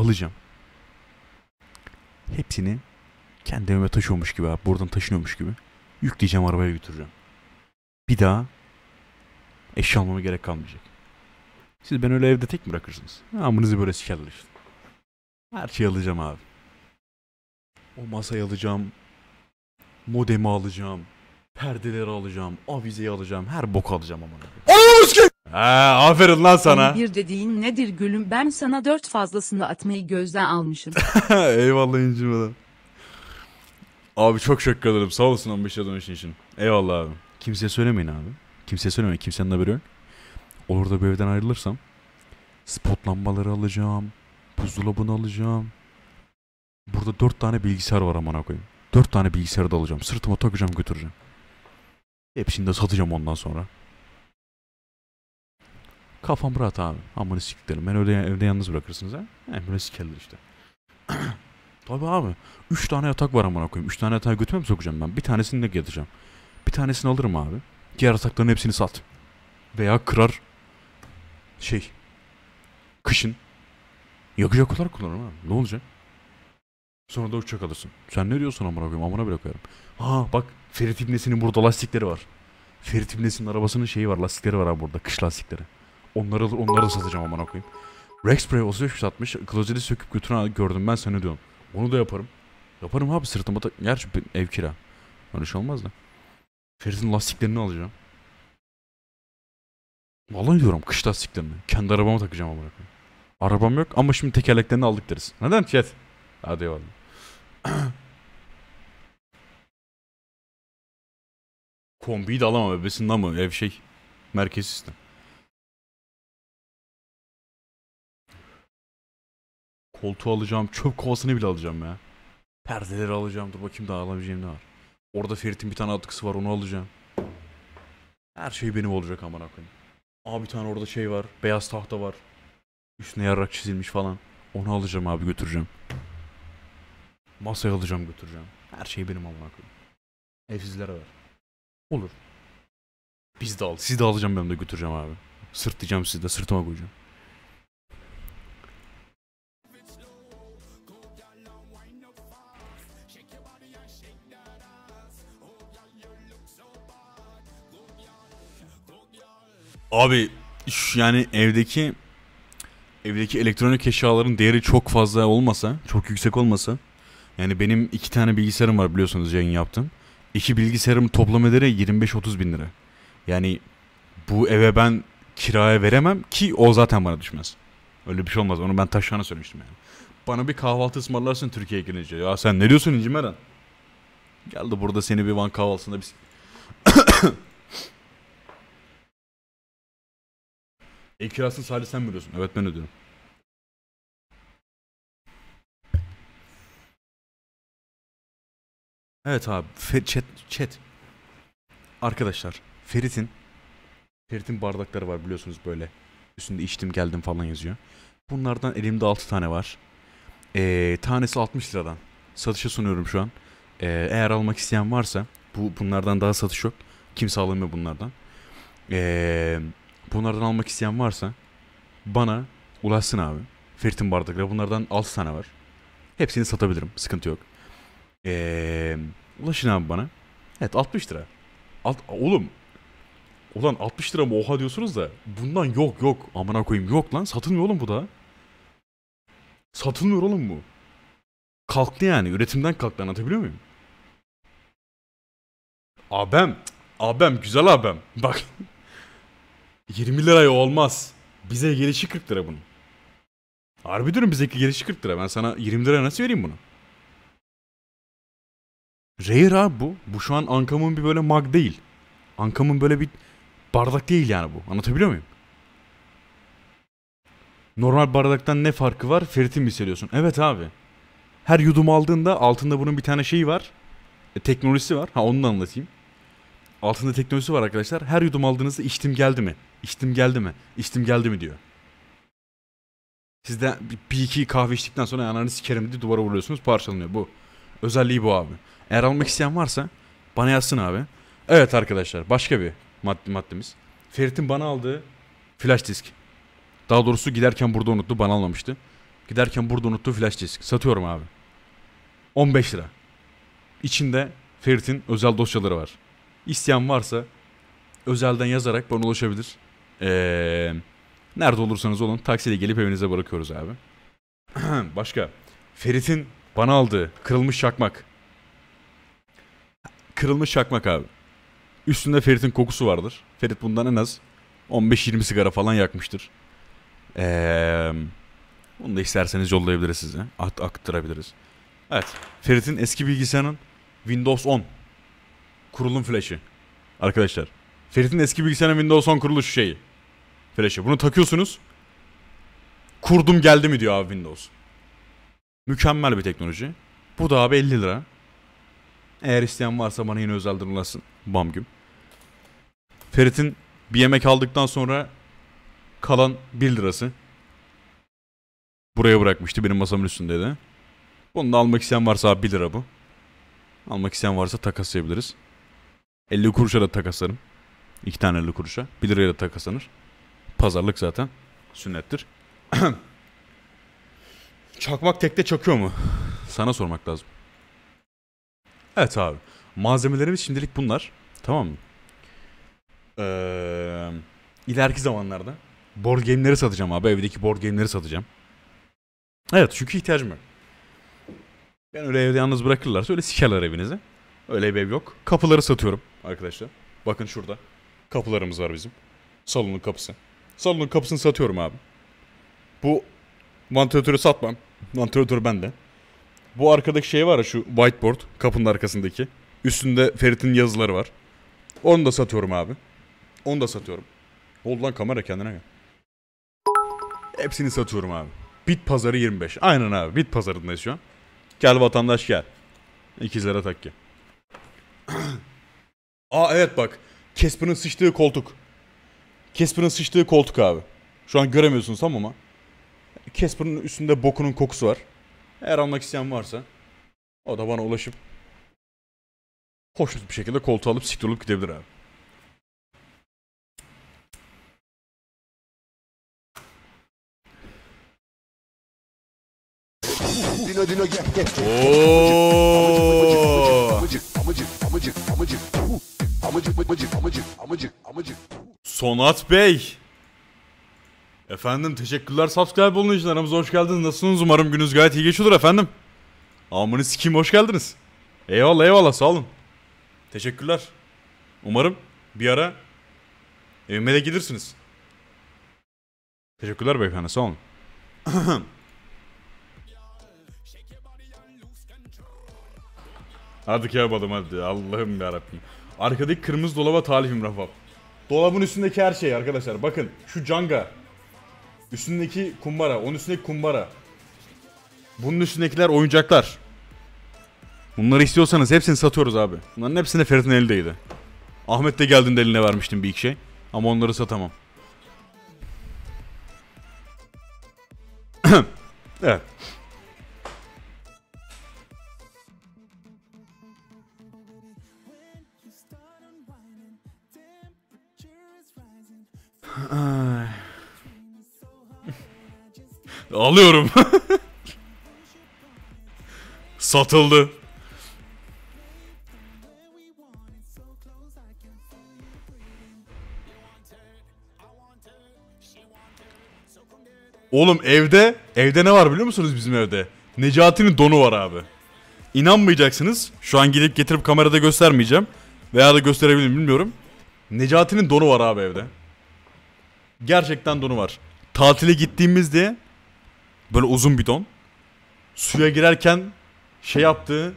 alacağım. Hepsini kendi evime taşıyormuş gibi abi. Buradan taşınıyormuş gibi. Yükleyeceğim arabaya götüreceğim. Bir daha eşya almama gerek kalmayacak. Siz ben öyle evde tek mi bırakırsınız? Amınızı böyle sikerler işte. Her şeyi alacağım abi. O masayı alacağım. Modemi alacağım. Perdeleri alacağım. Avizeyi alacağım. Her boku alacağım ama. Anamız ki! Ha, aferin lan sana. Bir dediğin nedir gülüm ben sana dört fazlasını atmayı gözden almışım. Eyvallah incimeden. Abi çok şaka kalırım. Sağ olasın 15 lira için için. Eyvallah abi. Kimseye söylemeyin abi. Kimseye söylemeyin. Kimsenin haberi yok. Olur da bu evden ayrılırsam spot lambaları alacağım. Buzdolabını alacağım. Burada dört tane bilgisayar var amına koyayım. Dört tane bilgisayarı da alacağım. Sırtıma takacağım götüreceğim. Hepsini de satacağım ondan sonra. Kafam rahat abi. Amını siktirim. Ben öyle evde yalnız bırakırsınız ha. Yani böyle sikerler işte. Tabii abi. Üç tane yatak var amına koyayım. Üç tane yatağa götüme mi sokacağım ben? Bir tanesini de getireceğim? Bir tanesini alırım abi. Diğer yatakların hepsini sat. Veya kırar. Şey. Kışın. Yakacak olarak kullanırım abi. Ne olacak? Sonra da uçak alırsın. Sen ne diyorsun amına koyayım? Amına bile koyarım. Ha bak Ferit İbnesi'nin burada lastikleri var. Ferit İbnesi'nin arabasının şeyi var. Lastikleri var abi burada. Kış lastikleri. Onları alır onları da satacağım aman okuyayım. Rex Prey olsa satmış. Klozeli söküp götüren gördüm ben seni diyorum. Onu da yaparım. Yaparım abi sırtıma da Gerçi ev kira. Öyle şey olmaz da. Ferit'in lastiklerini alacağım. Vallahi diyorum kış lastiklerini. Kendi arabama takacağım amına koyayım. Arabam yok ama şimdi tekerleklerini aldık deriz. Neden chat? Hadi eyvallah. Kombiyi de alamam ebesinden mi? Ev şey. Merkez sistem. Koltuğu alacağım. Çöp kovasını bile alacağım ya. Perdeleri alacağım. Dur bakayım daha alabileceğim ne var. Orada Ferit'in bir tane atkısı var onu alacağım. Her şey benim olacak aman akıyım. Abi bir tane orada şey var. Beyaz tahta var. Üstüne yarrak çizilmiş falan. Onu alacağım abi götüreceğim. Masayı alacağım götüreceğim. Her şey benim aman akıyım. Evsizlere ver. Olur. Biz de al. Siz de alacağım ben de götüreceğim abi. Sırtlayacağım sizi de sırtıma koyacağım. Abi yani evdeki evdeki elektronik eşyaların değeri çok fazla olmasa, çok yüksek olmasa. Yani benim iki tane bilgisayarım var biliyorsunuz yayın yaptım. İki bilgisayarım toplam edere 25-30 bin lira. Yani bu eve ben kiraya veremem ki o zaten bana düşmez. Öyle bir şey olmaz. Onu ben taşlarına söylemiştim yani. Bana bir kahvaltı ısmarlarsın Türkiye'ye gelince. Ya sen ne diyorsun İnci Meren? Geldi burada seni bir Van kahvaltısında bir... E kirasını sadece sen mi ödüyorsun? Evet ben ödüyorum. Evet abi. Fe chat, chat. Arkadaşlar. Ferit'in Ferit'in bardakları var biliyorsunuz böyle. Üstünde içtim geldim falan yazıyor. Bunlardan elimde 6 tane var. Ee, tanesi 60 liradan. Satışa sunuyorum şu an. Ee, eğer almak isteyen varsa bu bunlardan daha satış yok. Kimse alamıyor bunlardan. Eee bunlardan almak isteyen varsa bana ulaşsın abi. Ferit'in bardakları bunlardan 6 tane var. Hepsini satabilirim. Sıkıntı yok. Ee, ulaşın abi bana. Evet 60 lira. Alt, oğlum. Ulan 60 lira mı oha diyorsunuz da bundan yok yok amına koyayım yok lan satılmıyor oğlum bu da. Satılmıyor oğlum bu. Kalktı yani üretimden kalktı anlatabiliyor muyum? Abem abem güzel abem bak 20 liraya olmaz. Bize gelişi 40 lira bunun. Harbi diyorum bizeki gelişi 40 lira. Ben sana 20 lira nasıl vereyim bunu? Rare abi bu. Bu şu an Ankam'ın bir böyle mag değil. Ankam'ın böyle bir bardak değil yani bu. Anlatabiliyor muyum? Normal bardaktan ne farkı var? Ferit'i mi hissediyorsun? Evet abi. Her yudum aldığında altında bunun bir tane şeyi var. E, teknolojisi var. Ha onu da anlatayım. Altında teknolojisi var arkadaşlar. Her yudum aldığınızda içtim geldi mi? İçtim geldi mi? İçtim geldi mi diyor. Sizden bir iki kahve içtikten sonra ananı sikerim diye duvara vuruyorsunuz parçalanıyor bu. Özelliği bu abi. Eğer almak isteyen varsa bana yazsın abi. Evet arkadaşlar başka bir mad maddemiz. Ferit'in bana aldığı flash disk. Daha doğrusu giderken burada unuttu bana almamıştı. Giderken burada unuttu flash disk. Satıyorum abi. 15 lira. İçinde Ferit'in özel dosyaları var. İsteyen varsa özelden yazarak bana ulaşabilir. Ee, nerede olursanız olun taksiyle gelip evinize bırakıyoruz abi. Başka. Ferit'in bana aldığı kırılmış şakmak. Kırılmış şakmak abi. Üstünde Ferit'in kokusu vardır. Ferit bundan en az 15-20 sigara falan yakmıştır. Ee, bunu da isterseniz yollayabiliriz size. At aktırabiliriz. Evet. Ferit'in eski bilgisayarının Windows 10 kurulum flash'i. Arkadaşlar. Ferit'in eski bilgisayarın Windows 10 kuruluş şeyi. flashı Bunu takıyorsunuz. Kurdum geldi mi diyor abi Windows. Mükemmel bir teknoloji. Bu da abi 50 lira. Eğer isteyen varsa bana yine özelden ulaşsın. Bam güm. Ferit'in bir yemek aldıktan sonra kalan 1 lirası. Buraya bırakmıştı benim masamın üstündeydi. Bunu da almak isteyen varsa abi 1 lira bu. Almak isteyen varsa takaslayabiliriz. 50 kuruşa da takaslarım. İki tane 50 kuruşa. 1 liraya da takaslanır. Pazarlık zaten. Sünnettir. Çakmak tekte çakıyor mu? Sana sormak lazım. Evet abi. Malzemelerimiz şimdilik bunlar. Tamam mı? Ee, ileriki zamanlarda board game'leri satacağım abi. Evdeki board game'leri satacağım. Evet çünkü ihtiyacım var. Ben öyle evde yalnız bırakırlarsa öyle sikerler evinizi. Öyle bir ev yok. Kapıları satıyorum arkadaşlar. Bakın şurada. Kapılarımız var bizim. Salonun kapısı. Salonun kapısını satıyorum abi. Bu vantilatörü satmam. Vantilatör bende. Bu arkadaki şey var ya şu whiteboard kapının arkasındaki. Üstünde Ferit'in yazıları var. Onu da satıyorum abi. Onu da satıyorum. Oldu lan kamera kendine gel. Hepsini satıyorum abi. Bit pazarı 25. Aynen abi bit pazarındayız şu an. Gel vatandaş gel. İkizlere takke. Aa evet bak. Casper'ın sıçtığı koltuk. Casper'ın sıçtığı koltuk abi. Şu an göremiyorsunuz tamam ama. Casper'ın üstünde bokunun kokusu var. Eğer almak isteyen varsa o da bana ulaşıp hoşnut bir şekilde koltuğu alıp siktir olup gidebilir abi. Dino dino gel gel. Oo. Amıcık amıcık amıcık amıcık Amıcık amıcık amıcık amıcık amıcık. Sonat Bey. Efendim teşekkürler subscribe olun için aramıza hoş geldiniz. Nasılsınız umarım gününüz gayet iyi geçiyordur efendim. Amını kim hoş geldiniz. Eyvallah eyvallah sağ olun. Teşekkürler. Umarım bir ara evime de gelirsiniz. Teşekkürler beyefendi sağ olun. hadi kebap hadi Allah'ım yarabbim. Arkadaki kırmızı dolaba talihim Rafa. Dolabın üstündeki her şey arkadaşlar. Bakın şu canga. Üstündeki kumbara. Onun üstündeki kumbara. Bunun üstündekiler oyuncaklar. Bunları istiyorsanız hepsini satıyoruz abi. Bunların hepsinde Ferit'in elindeydi. Ahmet de geldiğinde eline vermiştim bir iki şey. Ama onları satamam. evet. Alıyorum. Satıldı. Oğlum evde, evde ne var biliyor musunuz bizim evde? Necati'nin donu var abi. İnanmayacaksınız. Şu an gidip getirip kamerada göstermeyeceğim. Veya da gösterebilirim bilmiyorum. Necati'nin donu var abi evde. Gerçekten donu var. Tatile gittiğimizde böyle uzun bir don. Suya girerken şey yaptığı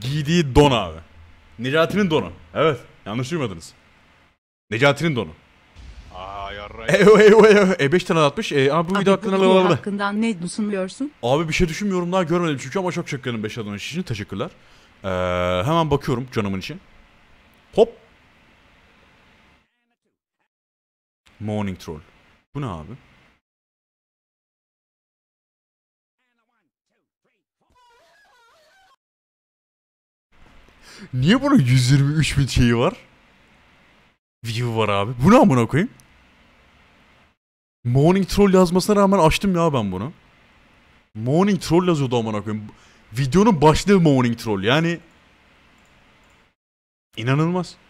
giydiği don abi. Necati'nin donu. Evet. Yanlış duymadınız. Necati'nin donu. Aa yarrayım. Eyo eyo eyo. E 5 tane atmış. E, abi bu video hakkında alalım. hakkından ne düşünüyorsun? Abi bir şey düşünmüyorum daha görmedim çünkü ama çok şakkınım 5 adamın için. Teşekkürler. Ee, hemen bakıyorum canımın için. Hop Morning Troll. Bu ne abi? Niye bunun 123 bin şeyi var? View var abi. Bu ne amına koyayım? Morning Troll yazmasına rağmen açtım ya ben bunu. Morning Troll yazıyordu amına koyayım. Videonun başlığı Morning Troll yani. İnanılmaz.